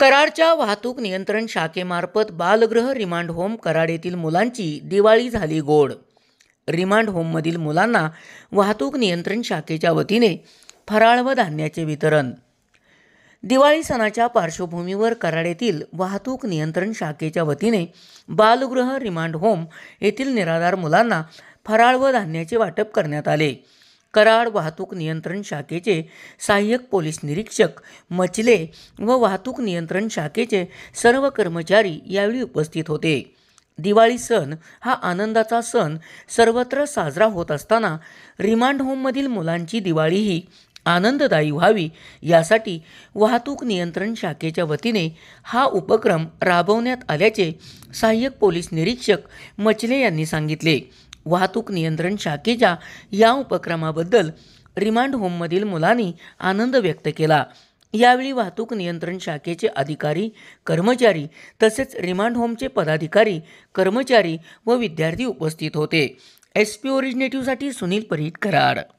कराडच्या वाहतूक नियंत्रण शाखेमार्फत बालगृह रिमांड होम कराड येथील मुलांची दिवाळी झाली गोड रिमांड होममधील मुलांना वाहतूक नियंत्रण शाखेच्या वतीने फराळ व धान्याचे वितरण दिवाळी सणाच्या पार्श्वभूमीवर कराड येथील वाहतूक नियंत्रण शाखेच्या वतीने बालगृह रिमांड होम येथील निराधार मुलांना फराळ व धान्याचे वाटप करण्यात आले कराड वाहतूक नियंत्रण शाखेचे सहाय्यक पोलीस निरीक्षक मचले व वाहतूक नियंत्रण शाखेचे सर्व कर्मचारी यावेळी उपस्थित होते दिवाळी सण हा आनंदाचा सण सर्वत्र साजरा होत असताना रिमांड होममधील मुलांची दिवाळीही आनंददायी व्हावी यासाठी वाहतूक नियंत्रण शाखेच्या वतीने हा उपक्रम राबवण्यात आल्याचे सहाय्यक पोलीस निरीक्षक मचले यांनी सांगितले वाहतूक नियंत्रण शाखेच्या या उपक्रमाबद्दल रिमांड होममधील मुलांनी आनंद व्यक्त केला यावेळी वाहतूक नियंत्रण शाखेचे अधिकारी कर्मचारी तसेच रिमांड होमचे पदाधिकारी कर्मचारी व विद्यार्थी उपस्थित होते एस पी ओरिजिनेटिव्हसाठी सुनील परीत कराड